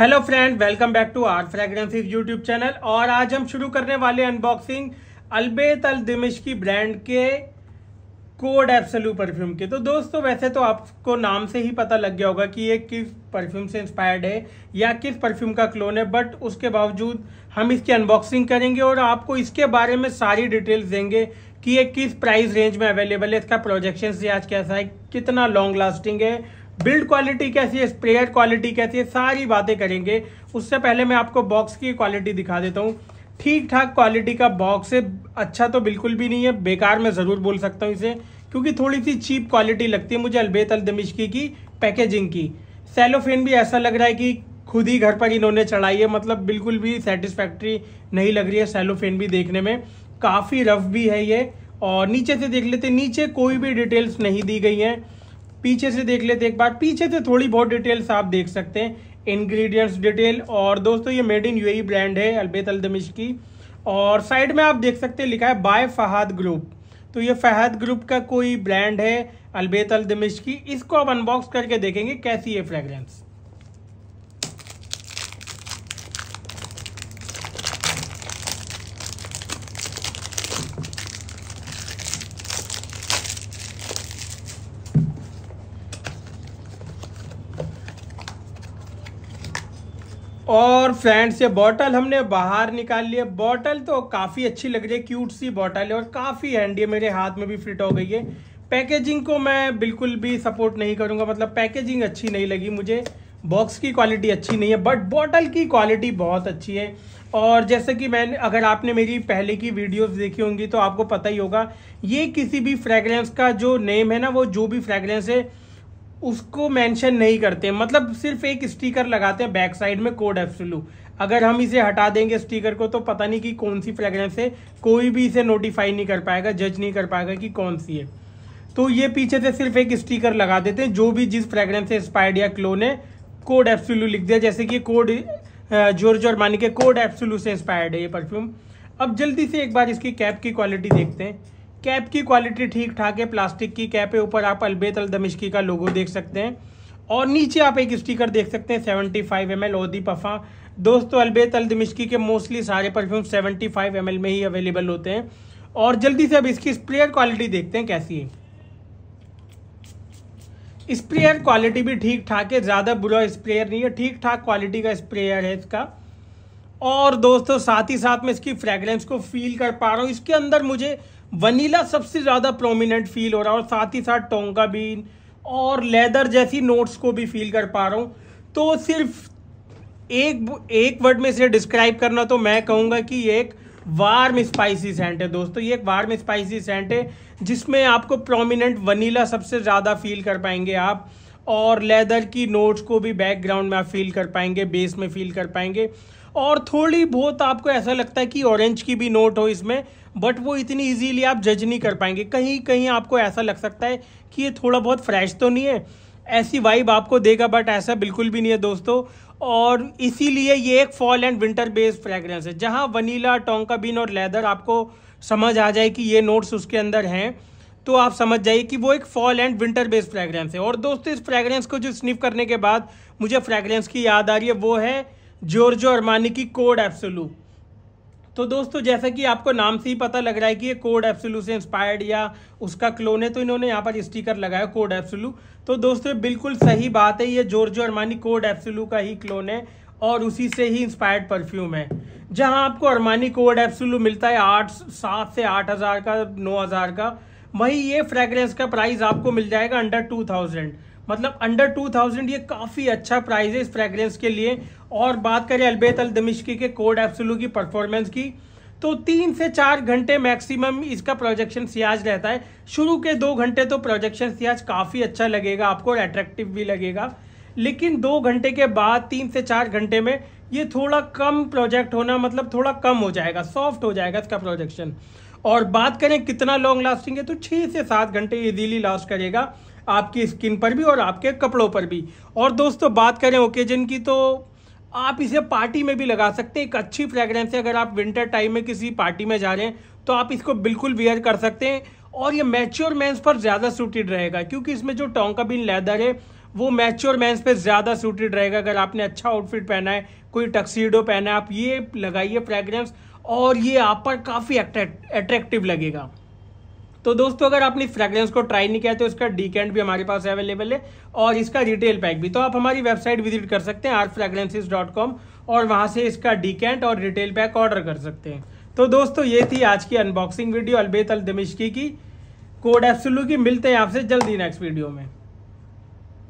hello friend welcome back to our fragrances YouTube channel और आज हम शुरू करने वाले अनबॉक्सिंग अलबेत अल दिमिश की ब्रांड के कोड एप्सलू परफ्यूम के तो दोस्तों वैसे तो आपको नाम से ही पता लग गया होगा कि ये किस परफ्यूम से इंस्पायर्ड है या किस परफ्यूम का क्लोन है बट उसके बावजूद हम इसकी अनबॉक्सिंग करेंगे और आपको इसके बारे में सारी डिटेल्स देंगे कि ये किस प्राइस रेंज में अवेलेबल है इसका प्रोजेक्शन आज कैसा है कितना लॉन्ग लास्टिंग है बिल्ड क्वालिटी कैसी है स्प्रेयर क्वालिटी कैसी है सारी बातें करेंगे उससे पहले मैं आपको बॉक्स की क्वालिटी दिखा देता हूँ ठीक ठाक क्वालिटी का बॉक्स है अच्छा तो बिल्कुल भी नहीं है बेकार मैं ज़रूर बोल सकता हूँ इसे क्योंकि थोड़ी सी चीप क्वालिटी लगती है मुझे अलबेत अलदमिश्की की पैकेजिंग की सेलोफेन भी ऐसा लग रहा है कि खुद ही घर पर इन्होंने चढ़ाई है मतलब बिल्कुल भी सेटिस्फैक्ट्री नहीं लग रही है सेलोफेन भी देखने में काफ़ी रफ भी है ये और नीचे से देख लेते नीचे कोई भी डिटेल्स नहीं दी गई हैं पीछे से देख लेते एक बार पीछे से थोड़ी बहुत डिटेल्स आप देख सकते हैं इंग्रेडिएंट्स डिटेल और दोस्तों ये मेड इन यूएई ब्रांड है अलबेत अलदमिश की और साइड में आप देख सकते हैं लिखा है बाय फ़हद ग्रुप तो ये फहद ग्रुप का कोई ब्रांड है अलबेत अलदमिश की इसको आप अनबॉक्स करके देखेंगे कैसी है फ्रेगरेंस और फ्रेंड्स ये बॉटल हमने बाहर निकाल लिया बॉटल तो काफ़ी अच्छी लग रही है क्यूट सी बॉटल है और काफ़ी हैंडी है मेरे हाथ में भी फिट हो गई है पैकेजिंग को मैं बिल्कुल भी सपोर्ट नहीं करूँगा मतलब पैकेजिंग अच्छी नहीं लगी मुझे बॉक्स की क्वालिटी अच्छी नहीं है बट बॉटल की क्वालिटी बहुत अच्छी है और जैसे कि मैंने अगर आपने मेरी पहले की वीडियोस देखी होंगी तो आपको पता ही होगा ये किसी भी फ्रेगरेंस का जो नेम है ना वो जो भी फ्रेगरेंस है उसको मेंशन नहीं करते मतलब सिर्फ एक स्टिकर लगाते हैं बैक साइड में कोड एफ्सुलू अगर हम इसे हटा देंगे स्टिकर को तो पता नहीं कि कौन सी फ्रेगरेंस है कोई भी इसे नोटिफाई नहीं कर पाएगा जज नहीं कर पाएगा कि कौन सी है तो ये पीछे से सिर्फ एक स्टिकर लगा देते हैं जो भी जिस फ्रेगरेंस से स्पाइड या क्लोन है कोड एफ्सुलू लिख दिया जैसे कि कोड जोर्ज और मानी के कोड एप्सुलू से इंस्पायर्ड है ये परफ्यूम अब जल्दी से एक बार इसकी कैप की क्वालिटी देखते हैं कैप की क्वालिटी ठीक ठाक है प्लास्टिक की कैप है ऊपर आप अलबेत दमिश्की का लोगो देख सकते हैं और नीचे आप एक स्टिकर देख सकते हैं सेवेंटी फाइव एम एल ओदी पफा दोस्तों अलबेत अलदमिश्की के मोस्टली सारे perfume seventy five M L में ही अवेलेबल होते हैं और जल्दी से अब इसकी स्प्रेयर क्वालिटी देखते हैं कैसी है स्प्रेयर क्वालिटी भी ठीक ठाक है ज़्यादा बुरा स्प्रेयर नहीं है ठीक ठाक क्वालिटी का स्प्रेयर है इसका और दोस्तों साथ ही साथ मैं इसकी फ्रेगरेंस को फील कर पा रहा हूँ इसके अंदर मुझे वनीला सबसे ज़्यादा प्रोमिनेंट फील हो रहा है और साथ ही साथ टोंगा बीन और लेदर जैसी नोट्स को भी फील कर पा रहा हूँ तो सिर्फ एक एक वर्ड में इसे डिस्क्राइब करना तो मैं कहूँगा कि ये एक वार्म स्पाइसी सेंट है दोस्तों ये एक वार्म स्पाइसी सेंट है जिसमें आपको प्रोमिनेंट वनीला सबसे ज़्यादा फील कर पाएंगे आप और लेदर की नोट्स को भी बैकग्राउंड में आप फील कर पाएंगे बेस में फील कर पाएंगे और थोड़ी बहुत आपको ऐसा लगता है कि ऑरेंज की भी नोट हो इसमें बट वो इतनी इजीली आप जज नहीं कर पाएंगे कहीं कहीं आपको ऐसा लग सकता है कि ये थोड़ा बहुत फ्रेश तो नहीं है ऐसी वाइब आपको देगा बट ऐसा बिल्कुल भी नहीं है दोस्तों और इसीलिए ये एक fall and winter based fragrance है जहाँ वनीला टोंका बीन और लेदर आपको समझ आ जाए कि ये नोट्स उसके अंदर हैं तो आप समझ जाइए कि वो एक fall and winter based fragrance है और दोस्तों इस फ्रेगरेंस को जो स्निफ करने के बाद मुझे फ्रेगरेंस की याद आ रही है वो है जोर्जो अरमानी की कोड एप्सोलू तो दोस्तों जैसा कि आपको नाम से ही पता लग रहा है कि ये कोड एप्सुलू से इंस्पायर्ड या उसका क्लोन है तो इन्होंने यहाँ पर स्टिकर लगाया कोड एप्सुलू तो दोस्तों बिल्कुल सही बात है ये जोर्जो अरमानी कोड एप्सुलू का ही क्लोन है और उसी से ही इंस्पायर्ड परफ्यूम है जहाँ आपको अरमानी कोड एप्सुलू मिलता है आठ सात से आठ हज़ार का नौ हज़ार का वहीं ये फ्रेगरेंस का प्राइस आपको मिल जाएगा अंडर टू थाउजेंड मतलब अंडर टू थाउजेंड ये काफ़ी अच्छा प्राइस है इस फ्रेगरेंस के लिए और बात करें अलबेत अल दमिश्की के कोड एप्सुलू की परफॉर्मेंस की तो तीन से चार घंटे मैक्सिमम इसका प्रोजेक्शन सियाज रहता है शुरू के दो घंटे तो प्रोजेक्शन सियाज काफ़ी अच्छा लगेगा आपको अट्रैक्टिव भी लगेगा लेकिन दो घंटे के बाद तीन से चार घंटे में ये थोड़ा कम प्रोजेक्ट होना मतलब थोड़ा कम हो जाएगा सॉफ्ट हो जाएगा इसका प्रोजेक्शन और बात करें कितना लॉन्ग लास्टिंग है तो छः से सात घंटे ईजीली लास्ट करेगा आपकी स्किन पर भी और आपके कपड़ों पर भी और दोस्तों बात करें ओकेजन की तो आप इसे पार्टी में भी लगा सकते हैं एक अच्छी फ्रेगरेंस है अगर आप विंटर टाइम में किसी पार्टी में जा रहे हैं तो आप इसको बिल्कुल वेयर कर सकते हैं और ये मैच्योर मैंस पर ज़्यादा सूटेड रहेगा क्योंकि इसमें जो टोंका बिन लेदर है वो मैच्योर मैंस पे ज़्यादा सूटेड रहेगा अगर आपने अच्छा आउटफिट पहना है कोई टक्सीडो पहना है आप ये लगाइए फ्रेगरेंस और ये आप पर काफ़ी अट्रैक्टिव लगेगा तो दोस्तों अगर आपने फ्रेग्रेंस को ट्राई नहीं किया तो इसका डीकेंट भी हमारे पास अवेलेबल है और इसका रिटेल पैक भी तो आप हमारी वेबसाइट विजिट कर सकते हैं आर और वहाँ से इसका डीकेंट और रिटेल पैक ऑर्डर कर सकते हैं तो दोस्तों ये थी आज की अनबॉक्सिंग वीडियो अलबेत अल दमिश्की की कोड एप्सुलू की मिलते हैं आपसे जल्दी नेक्स्ट वीडियो में